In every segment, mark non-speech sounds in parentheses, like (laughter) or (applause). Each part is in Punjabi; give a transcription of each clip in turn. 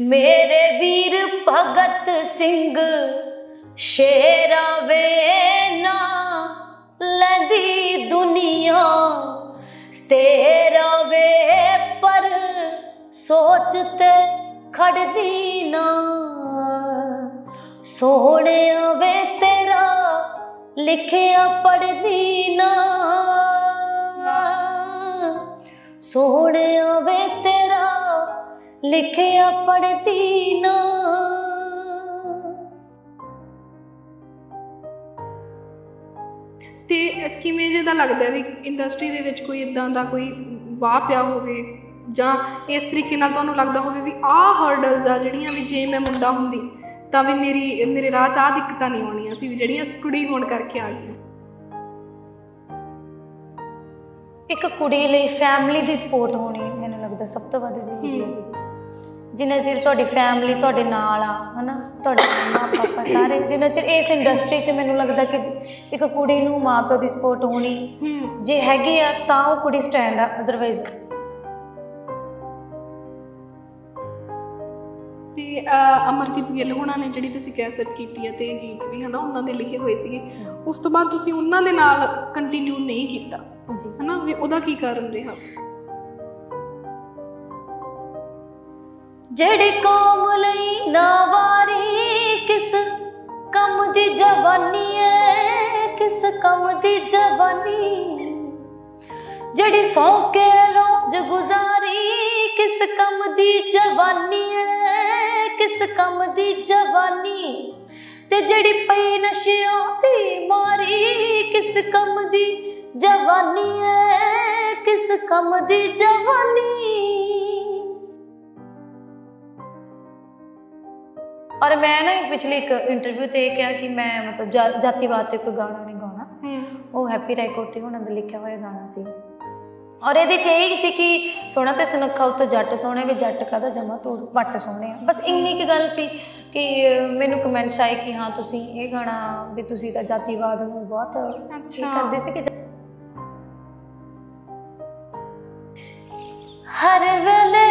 ਮੇਰੇ ਵੀਰ ਭਗਤ ਸਿੰਘ ਸ਼ੇਰਾ ਵੇ ਨਾ ਲੈਂਦੀ ਦੁਨੀਆ ਤੇਰਾ ਵੇ ਪਰ ਸੋਚ ਤੇ ਖੜਦੀ ਨਾ ਸੋਹਣਿਆ ਵੇ ਤੇਰਾ ਲਿਖਿਆ ਪੜਦੀ ਨਾ ਸੋਹਣਿਆ ਵੇ ਲਿਖਿਆ ਪੜਦੀ ਨਾ ਤੇ ਕਿਵੇਂ ਜਿਹਦਾ ਲੱਗਦਾ ਵੀ ਇੰਡਸਟਰੀ ਦੇ ਵਿੱਚ ਕੋਈ ਇਦਾਂ ਦਾ ਕੋਈ ਵਾਹ ਪਿਆ ਹੋਵੇ ਜਾਂ ਇਸ ਤਰੀਕੇ ਨਾਲ ਤੁਹਾਨੂੰ ਲੱਗਦਾ ਹੋਵੇ ਵੀ ਆਹ ਹਰਡਲਸ ਆ ਜਿਹੜੀਆਂ ਵੀ ਜੇ ਮੈਂ ਮੁੰਡਾ ਹੁੰਦੀ ਤਾਂ ਵੀ ਮੇਰੀ ਮੇਰੇ ਰਾਹ 'ਚ ਆ ਦਿੱਕਤਾਂ ਨਹੀਂ ਆਉਣੀਆਂ ਸੀ ਵੀ ਜਿਹੜੀਆਂ ਕੁੜੀ ਹੋਣ ਕਰਕੇ ਆ ਗਈਆਂ ਇੱਕ ਕੁੜੀ ਲਈ ਫੈਮਿਲੀ ਦੀ ਸਪੋਰਟ ਹੋਣੀ ਮੈਨੂੰ ਲੱਗਦਾ ਸਭ ਤੋਂ ਵੱਧ ਜ਼ਰੂਰੀ ਹੈ ਜਿੰਨਾ ਚਿਰ ਤੁਹਾਡੀ ਫੈਮਿਲੀ ਤੁਹਾਡੇ ਨਾਲ ਆ ਹਨਾ ਤੁਹਾਡੇ ਮਾਪੇ ਪਾਪਾ ਸਾਰੇ ਜਿੰਨਾ ਚਿਰ ਇਸ ਇੰਡਸਟਰੀ 'ਚ ਮੈਨੂੰ ਲੱਗਦਾ ਕਿ ਇੱਕ ਕੁੜੀ ਨੂੰ ਮਾਪਿਆਂ ਦੀ ਸਪੋਰਟ ਹੋਣੀ ਜੇ ਹੈਗੀ ਆ ਤਾਂ ਉਹ ਕੁੜੀ ਸਟੈਂਡ ਆ ਅਦਰਵਾਇਜ਼ ਤੇ ਅਮਰਦੀਪ ਗਿੱਲ ਹੋਣਾ ਨੇ ਜਿਹੜੀ ਤੁਸੀਂ ਕੈਸਟ ਕੀਤੀ ਹੈ ਤੇ ਗੀਤ ਵੀ ਹਨਾ ਉਹਨਾਂ ਦੇ ਲਿਖੇ ਹੋਏ ਸੀਗੇ ਉਸ ਤੋਂ ਬਾਅਦ ਤੁਸੀਂ ਉਹਨਾਂ ਦੇ ਨਾਲ ਕੰਟੀਨਿਊ ਨਹੀਂ ਕੀਤਾ ਜੀ ਹਨਾ ਵੀ ਉਹਦਾ ਕੀ ਕਾਰਨ ਰਿਹਾ ਜਿਹੜੇ ਕੌਮ ਲਈ ਨਾ ਵਾਰੀ ਕਿਸ ਕੰਮ ਦੀ ਜਵਾਨੀ ਐ ਕਿਸ ਕੰਮ ਦੀ ਜਵਾਨੀ ਜਿਹੜੀ ਸੌ ਕੇ ਰੋਜ ਗੁਜ਼ਾਰੀ ਕਿਸ ਕੰਮ ਦੀ ਜਵਾਨੀ ਐ ਕਿਸ ਕੰਮ ਦੀ ਜਵਾਨੀ ਤੇ ਜਿਹੜੀ ਪਈ ਨਸ਼ਿਆਂ ਦੀ ਮਾਰੀ ਕਿਸ ਕੰਮ ਦੀ ਜਵਾਨੀ ਐ ਕਿਸ ਕੰਮ ਦੀ ਜਵਾਨੀ ਔਰ ਮੈਂ ਨਾ ਪਿਛਲੇ ਇੱਕ ਇੰਟਰਵਿਊ ਤੇ ਇਹ ਕਿਹਾ ਕਿ ਮੈਂ ਮਤਲਬ ਜਾਤੀਵਾਦ ਤੇ ਕੋਈ ਗਾਣਾ ਨਹੀਂ ਗਾਉਣਾ ਉਹ ਹੈਪੀ ਰਾਇਕੋਟੀ ਉਹਨਾਂ ਦਾ ਲਿਖਿਆ ਹੋਇਆ ਗਾਣਾ ਸੀ ਔਰ ਇਹਦੇ ਚ ਇਹ ਸੀ ਕਿ ਸੋਣਾ ਤੇ ਸੁਨੱਖਾ ਉਤੋਂ ਜੱਟ ਸੋਹਣੇ ਵੀ ਜੱਟ ਕਾ ਦਾ ਜਮਾ ਤੋੜ ਵੱਟ ਸੋਹਣੇ ਆ ਬਸ ਇੰਨੀ ਕੀ ਗੱਲ ਸੀ ਕਿ ਮੈਨੂੰ ਕਮੈਂਟਸ ਆਏ ਕਿ ਹਾਂ ਤੁਸੀਂ ਇਹ ਗਾਣਾ ਵੀ ਤੁਸੀਂ ਤਾਂ ਜਾਤੀਵਾਦ ਨੂੰ ਬਹੁਤ ਅੱਛਾ ਕਰਦੇ ਸੀ ਕਿ ਹਰ ਵੇਲੇ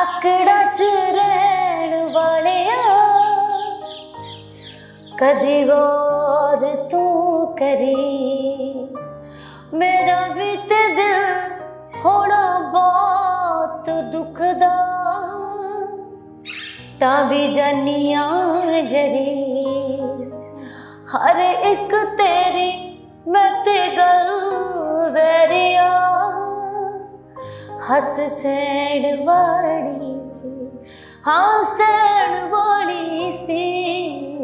ਆਕੜਾ ਚਰੇ ਵਾਲਿਆ ਕਦੀ ਹੋਰ ਤੂੰ ਕਰੀ ਮੇਰਾ ਵੀ ਤੇ ਦਿਲ ਹੋਣਾ ਬਹੁਤ ਦੁਖਦਾ ਤਾਂ ਵੀ ਜਾਨੀਆਂ ਜਰੀ ਹਰ ਇੱਕ ਤੇਰੀ ਮੈਂ ਤੇ ਗਲ ਵੈਰੀਆ ਹੱਸ ਸੈਣ ਵਾੜੀ ਸੀ ਹੌਸਣ ਬੋਲੀ ਸੀ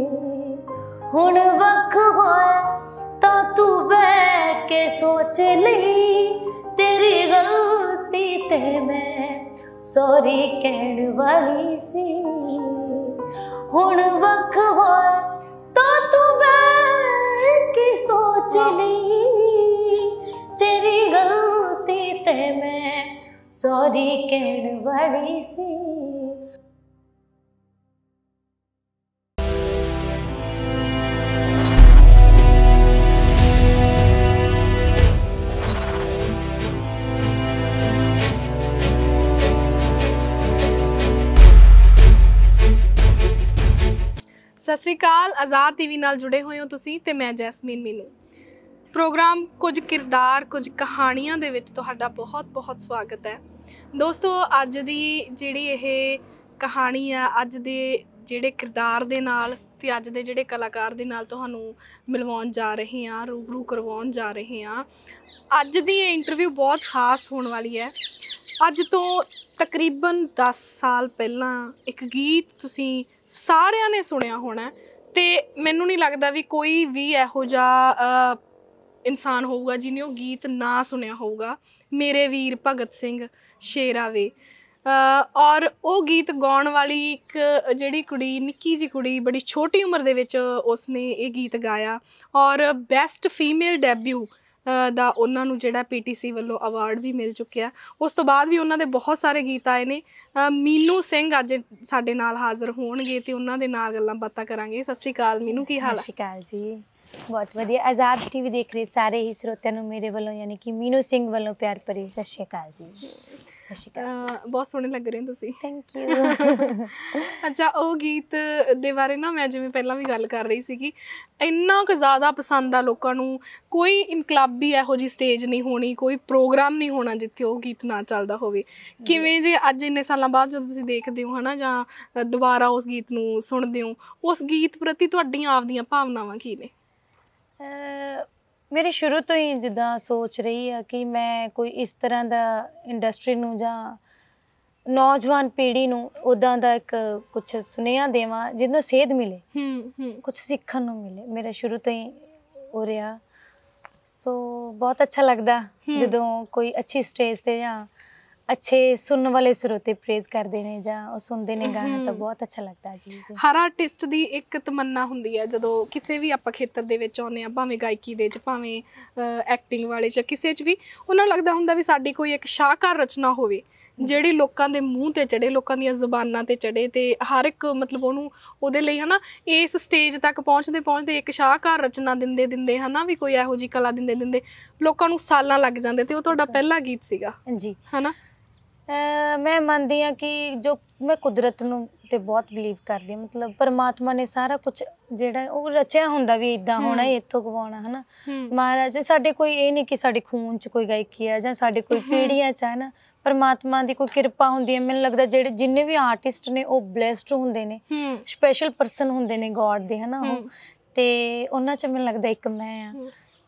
ਹੁਣ ਵਕ ਹੋਇਆ ਤਾਂ ਤੂੰ ਬਹਿ ਕੇ ਸੋਚ ਲਈ ਤੇਰੀ ਗਲਤੀ ਤੇ ਮੈਂ ਸੌਰੀ ਕਹਿਣ ਵਾਲੀ ਸੀ ਹੁਣ ਵਕ ਹੋਇਆ ਤਾਂ ਤੂੰ ਬਹਿ ਕੇ ਸੋਚ ਲਈ ਤੇਰੀ ਗਲਤੀ ਤੇ ਮੈਂ सॉरी कहण वाली सी ਸਤਿ ਸ਼੍ਰੀ ਅਕਾਲ ਆਜ਼ਾਦ ਟੀਵੀ ਨਾਲ ਜੁੜੇ ਹੋਏ ਹੋ ਤੁਸੀਂ ਤੇ ਮੈਂ ਜੈਸਮੀਨ ਮੀਨੂ ਪ੍ਰੋਗਰਾਮ ਕੁਝ ਕਿਰਦਾਰ ਕੁਝ ਕਹਾਣੀਆਂ ਦੇ ਵਿੱਚ ਤੁਹਾਡਾ ਬਹੁਤ-ਬਹੁਤ ਸਵਾਗਤ ਹੈ ਦੋਸਤੋ ਅੱਜ ਦੀ ਜਿਹੜੀ ਇਹ ਕਹਾਣੀ ਆ ਅੱਜ ਦੇ ਜਿਹੜੇ ਕਿਰਦਾਰ ਦੇ ਨਾਲ ਤੇ ਅੱਜ ਦੇ ਜਿਹੜੇ ਕਲਾਕਾਰ ਦੇ ਨਾਲ ਤੁਹਾਨੂੰ ਮਿਲਵਾਉਣ ਜਾ ਰਹੇ ਹਾਂ ਰੂਬਰੂ ਕਰਵਾਉਣ ਜਾ ਰਹੇ ਹਾਂ ਅੱਜ ਦੀ ਇਹ ਇੰਟਰਵਿਊ ਬਹੁਤ ਖਾਸ ਹੋਣ ਵਾਲੀ ਹੈ ਅੱਜ ਤੋਂ ਤਕਰੀਬਨ 10 ਸਾਲ ਪਹਿਲਾਂ ਇੱਕ ਗੀਤ ਤੁਸੀਂ ਸਾਰਿਆਂ ਨੇ ਸੁਣਿਆ ਹੋਣਾ ਤੇ ਮੈਨੂੰ ਨਹੀਂ ਲੱਗਦਾ ਵੀ ਕੋਈ ਵੀ ਇਹੋ ਜਿਹਾ ਇਨਸਾਨ ਹੋਊਗਾ ਜਿਨੇ ਉਹ ਗੀਤ ਨਾ ਸੁਣਿਆ ਹੋਊਗਾ ਮੇਰੇ ਵੀਰ ਭਗਤ ਸਿੰਘ ਸ਼ੇਰਾਵੇ ਔਰ ਉਹ ਗੀਤ ਗਾਉਣ ਵਾਲੀ ਇੱਕ ਜਿਹੜੀ ਕੁੜੀ ਨਿੱਕੀ ਜੀ ਕੁੜੀ ਬੜੀ ਛੋਟੀ ਉਮਰ ਦੇ ਵਿੱਚ ਉਸਨੇ ਇਹ ਗੀਤ ਗਾਇਆ ਔਰ ਬੈਸਟ ਫੀਮੇਲ ਡੈਬਿਊ ਦਾ ਉਹਨਾਂ ਨੂੰ ਜਿਹੜਾ ਪੀਟੀਸੀ ਵੱਲੋਂ ਅਵਾਰਡ ਵੀ ਮਿਲ ਚੁੱਕਿਆ ਉਸ ਤੋਂ ਬਾਅਦ ਵੀ ਉਹਨਾਂ ਦੇ ਬਹੁਤ ਸਾਰੇ ਗੀਤ ਆਏ ਨੇ ਮੀਨੂ ਸਿੰਘ ਅੱਜ ਸਾਡੇ ਨਾਲ ਹਾਜ਼ਰ ਹੋਣਗੇ ਤੇ ਉਹਨਾਂ ਦੇ ਨਾਲ ਗੱਲਾਂ ਬਾਤਾਂ ਕਰਾਂਗੇ ਸਤਿ ਸ਼੍ਰੀ ਅਕਾਲ ਮੀਨੂ ਕੀ ਹਾਲ ਹੈ ਸਤਿ ਸ਼੍ਰੀ ਅਕਾਲ ਜੀ ਬਹੁਤ ਵਧੀਆ ਆਜ਼ਾਦ ਟੀਵੀ ਦੇਖ ਰਹੇ ਸਾਰੇ ਹੀ ਸਰੋਤਿਆਂ ਨੂੰ ਮੇਰੇ ਵੱਲੋਂ ਯਾਨੀ ਕਿ ਮੀਨੂ ਸਿੰਘ ਵੱਲੋਂ ਪਿਆਰ ਭਰੀ ਸਤਿ ਸ਼੍ਰੀ ਅਕਾਲ ਜੀ ਸਤਿ ਬਹੁਤ ਸੋਹਣੇ ਲੱਗ ਰਹੇ ਤੁਸੀਂ ਥੈਂਕ ਯੂ (laughs) ਅੱਛਾ ਉਹ ਗੀਤ ਦੇ ਬਾਰੇ ਨਾ ਮੈਂ ਜਿਵੇਂ ਪਹਿਲਾਂ ਵੀ ਗੱਲ ਕਰ ਰਹੀ ਸੀਗੀ ਇੰਨਾ ਕੁ ਜ਼ਿਆਦਾ ਪਸੰਦ ਆ ਲੋਕਾਂ ਨੂੰ ਕੋਈ ਇਨਕਲਾਬੀ ਇਹੋ ਜੀ ਸਟੇਜ ਨਹੀਂ ਹੋਣੀ ਕੋਈ ਪ੍ਰੋਗਰਾਮ ਨਹੀਂ ਹੋਣਾ ਜਿੱਥੇ ਉਹ ਗੀਤ ਨਾ ਚੱਲਦਾ ਹੋਵੇ ਕਿਵੇਂ ਜੇ ਅੱਜ ਇੰਨੇ ਸਾਲਾਂ ਬਾਅਦ ਜਦੋਂ ਤੁਸੀਂ ਦੇਖਦੇ ਹੋ ਹਨਾ ਜਾਂ ਦੁਬਾਰਾ ਉਸ ਗੀਤ ਨੂੰ ਸੁਣਦੇ ਹੋ ਉਸ ਗੀਤ ਪ੍ਰਤੀ ਤੁਹਾਡੀਆਂ ਆਪਦੀਆਂ ਭਾਵਨਾਵਾਂ ਕੀ ਨੇ ਮੇਰੀ ਸ਼ੁਰੂ ਤੋਂ ਹੀ ਜਿੱਦਾਂ ਸੋਚ ਰਹੀ ਆ ਕਿ ਮੈਂ ਕੋਈ ਇਸ ਤਰ੍ਹਾਂ ਦਾ ਇੰਡਸਟਰੀ ਨੂੰ ਜਾਂ ਨੌਜਵਾਨ ਪੀੜ੍ਹੀ ਨੂੰ ਉਦਾਂ ਦਾ ਇੱਕ ਕੁਝ ਸੁਨੇਹਾ ਦੇਵਾਂ ਜਿੰਨਾ ਸੇਧ ਮਿਲੇ ਹੂੰ ਹੂੰ ਕੁਝ ਸਿੱਖਣ ਨੂੰ ਮਿਲੇ ਮੇਰਾ ਸ਼ੁਰੂ ਤੋਂ ਹੀ ਹੋ ਰਿਹਾ ਸੋ ਬਹੁਤ ਅੱਛਾ ਲੱਗਦਾ ਜਦੋਂ ਕੋਈ ਅੱਛੀ ਸਟੇਜ ਤੇ ਜਾਂ ਅੱਛੇ ਸੁਣਨ ਵਾਲੇ ਸਰੋਤੇ ਪ੍ਰੇਜ਼ ਕਰਦੇ ਨੇ ਜਾਂ ਉਹ ਸੁਣਦੇ ਨੇ ਗਾਣਾ ਤਾਂ ਬਹੁਤ ਅੱਛਾ ਲੱਗਦਾ ਜੀ ਹਰ ਆਰਟਿਸਟ ਦੀ ਇੱਕ ਤਮੰਨਾ ਹੁੰਦੀ ਹੈ ਜਦੋਂ ਕਿਸੇ ਵੀ ਆਪਾਂ ਖੇਤਰ ਦੇ ਵਿੱਚ ਆਉਂਦੇ ਆ ਭਾਵੇਂ ਗਾਇਕੀ ਦੇ ਚ ਭਾਵੇਂ ਐਕਟਿੰਗ ਵਾਲੇ ਚ ਕਿਸੇ ਚ ਵੀ ਉਹਨਾਂ ਨੂੰ ਲੱਗਦਾ ਹੁੰਦਾ ਵੀ ਸਾਡੀ ਕੋਈ ਇੱਕ ਸ਼ਾਹਕਾਰ ਰਚਨਾ ਹੋਵੇ ਜਿਹੜੀ ਲੋਕਾਂ ਦੇ ਮੂੰਹ ਤੇ ਚੜੇ ਲੋਕਾਂ ਦੀਆਂ ਜ਼ੁਬਾਨਾਂ ਤੇ ਚੜੇ ਤੇ ਹਰ ਇੱਕ ਮਤਲਬ ਉਹਨੂੰ ਉਹਦੇ ਲਈ ਹਨਾ ਇਸ ਸਟੇਜ ਤੱਕ ਪਹੁੰਚਦੇ ਪਹੁੰਚਦੇ ਇੱਕ ਸ਼ਾਹਕਾਰ ਰਚਨਾ ਦਿੰਦੇ ਦਿੰਦੇ ਹਨਾ ਵੀ ਕੋਈ ਇਹੋ ਜੀ ਕਲਾ ਦਿੰਦੇ ਦਿੰਦੇ ਲੋਕਾਂ ਨੂੰ ਸਾਲਾਂ ਲੱਗ ਜਾਂਦੇ ਤੇ ਉਹ ਤੁਹਾਡਾ ਪਹਿਲਾ ਗੀਤ ਸੀਗਾ ਜੀ ਹਨਾ ਮੈਂ ਮੰਨਦੀ ਆ ਕਿ ਜੋ ਮੈਂ ਕੁਦਰਤ ਨੂੰ ਤੇ ਬਹੁਤ ਬਲੀਵ ਕਰਦੀ ਆ ਮਤਲਬ ਪਰਮਾਤਮਾ ਨੇ ਸਾਰਾ ਕੁਝ ਜਿਹੜਾ ਉਹ ਰਚਿਆ ਹੁੰਦਾ ਵੀ ਇਦਾਂ ਹੋਣਾ ਇੱਥੋਂ ਗਵਾਉਣਾ ਹਨਾ ਮਹਾਰਾਜ ਸਾਡੇ ਕੋਈ ਇਹ ਨਹੀਂ ਕਿ ਸਾਡੇ ਖੂਨ 'ਚ ਕੋਈ ਗਾਇਕੀ ਆ ਜਾਂ ਸਾਡੇ ਕੋਈ ਪੀੜੀਆਂ 'ਚ ਹੈ ਨਾ ਪਰਮਾਤਮਾ ਦੀ ਕੋਈ ਕਿਰਪਾ ਹੁੰਦੀ ਹੈ ਮੈਨੂੰ ਲੱਗਦਾ ਜਿਹੜੇ ਜਿੰਨੇ ਵੀ ਆਰਟਿਸਟ ਨੇ ਉਹ ਬlesed ਹੁੰਦੇ ਨੇ ਸਪੈਸ਼ਲ ਪਰਸਨ ਹੁੰਦੇ ਨੇ ਗੋਡ ਦੇ ਹਨਾ ਉਹ ਤੇ ਉਹਨਾਂ 'ਚ ਮੈਨੂੰ ਲੱਗਦਾ ਇੱਕ ਮੈਂ ਆ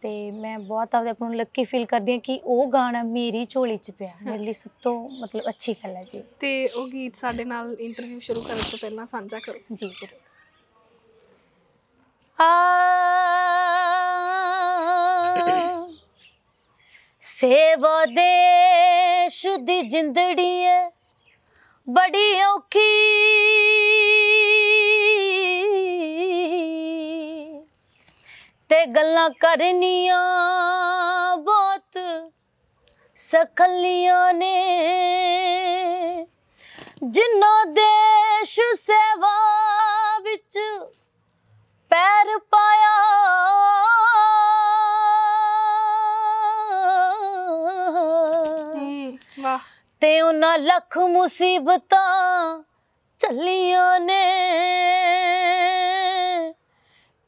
ਤੇ ਮੈਂ ਬਹੁਤ ਆਪਦੇ ਆਪ ਨੂੰ ਲੱਕੀ ਫੀਲ ਕਰਦੀ ਹਾਂ ਕਿ ਉਹ ਗਾਣਾ ਮੇਰੀ ਝੋਲੀ 'ਚ ਪਿਆ ਮੇਰੇ ਲਈ ਸਭ ਤੋਂ ਮਤਲਬ ਅੱਛੀ ਗੱਲ ਹੈ ਜੀ ਤੇ ਉਹ ਗੀਤ ਸਾਡੇ ਨਾਲ ਇੰਟਰਵਿਊ ਸ਼ੁਰੂ ਕਰਨ ਤੋਂ ਪਹਿਲਾਂ ਸਾਂਝਾ ਕਰੋ ਜੀ ਜੀ ਆ ਸੇਵਾ ਦੇ ਦੀ ਜਿੰਦੜੀ ਹੈ ਬੜੀ ਔਖੀ ਤੇ ਗੱਲਾਂ ਕਰਨੀਆਂ ਬਹੁਤ ਸਖਲੀਆਂ ਨੇ ਜਿਨ੍ਹਾਂ ਦੇਸ਼ ਸੇਵਾ ਵਿੱਚ ਪੈਰ ਪਾਇਆ ਤੇ ਉਹਨਾਂ ਲੱਖ ਮੁਸੀਬਤਾਂ ਚੱਲੀਆਂ ਨੇ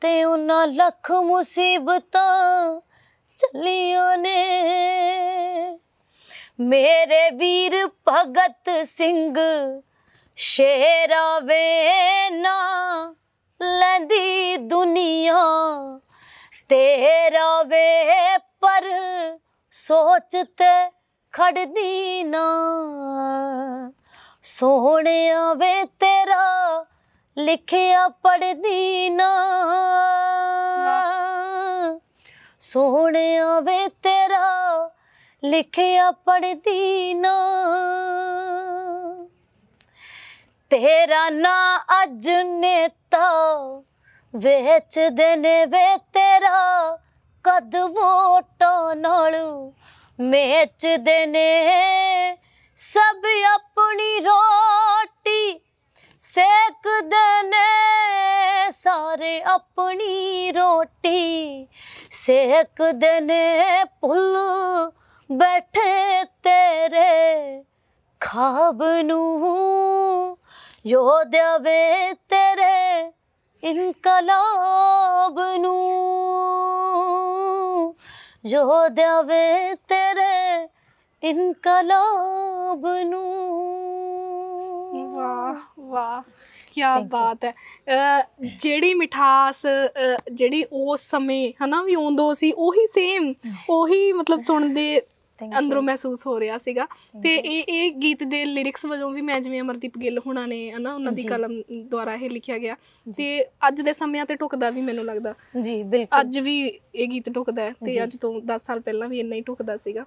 ਤੇ ਉਹਨਾਂ ਲੱਖ ਮੁਸੀਬਤਾਂ ਚੱਲੀਆਂ ਨੇ ਮੇਰੇ ਵੀਰ ਭਗਤ ਸਿੰਘ ਸ਼ੇਰਾਵੇ ਵੇ ਨਾ ਲੈਂਦੀ ਦੁਨੀਆ ਤੇਰਾ ਵੇ ਪਰ ਸੋਚ ਤੇ ਖੜਦੀ ਨਾ ਸੋਹਣਿਆ ਵੇ ਤੇਰਾ ਲਿਖਿਆ ਪੜਦੀ ਨਾ ਸੋਹਣਿਆ ਵੇ ਤੇਰਾ ਲਿਖਿਆ ਪੜਦੀ ਨਾ ਤੇਰਾ ਨਾ ਅਜ ਨੇਤਾ ਵੇਚ ਦੇਨੇ ਵੇ ਤੇਰਾ ਕਦ ਵੋਟਾਂ ਨਾਲ ਮੇਚ ਦੇਨੇ ਸਭ ਆਪਣੀ ਰੋਟੀ ਸੇਕਦਨੇ ਸਾਰੇ ਆਪਣੀ ਰੋਟੀ ਸੇਕਦਨੇ ਭੁੱਲ ਬੈਠੇ ਤੇਰੇ ਖਾਬ ਨੂੰ ਜੋ ਦੇਵੇ ਤੇਰੇ ਇਨਕਲਾਬ ਨੂੰ ਜੋ ਦੇਵੇ ਤੇਰੇ ਇਨਕਲਾਬ ਨੂੰ ਵਾਹ ਕੀ ਬਾਤ ਹੈ ਜਿਹੜੀ ਮਿਠਾਸ ਜਿਹੜੀ ਉਸ ਸਮੇਂ ਹਨਾ ਵੀ ਆਉਂਦੋ ਸੀ ਉਹੀ ਸੇਮ ਉਹੀ ਮਤਲਬ ਸੁਣਦੇ ਅੰਦਰੋਂ ਮਹਿਸੂਸ ਹੋ ਰਿਹਾ ਸੀਗਾ ਤੇ ਇਹ ਇਹ ਗੀਤ ਦੇ ਲਿਰਿਕਸ ਵਜੋਂ ਵੀ ਮੈਂ ਜਿਵੇਂ ਅਮਰਦੀਪ ਗਿੱਲ ਹੁਣਾਂ ਨੇ ਹਨਾ ਉਹਨਾਂ ਦੀ ਕਲਮ ਦੁਆਰਾ ਇਹ ਲਿਖਿਆ ਗਿਆ ਤੇ ਅੱਜ ਦੇ ਸਮਿਆਂ ਤੇ ਟੁਕਦਾ ਵੀ ਮੈਨੂੰ ਲੱਗਦਾ ਜੀ ਬਿਲਕੁਲ ਅੱਜ ਵੀ ਇਹ ਗੀਤ ਟੁਕਦਾ ਤੇ ਅੱਜ ਤੋਂ 10 ਸਾਲ ਪਹਿਲਾਂ ਵੀ ਇੰਨਾ ਹੀ ਟੁਕਦਾ ਸੀਗਾ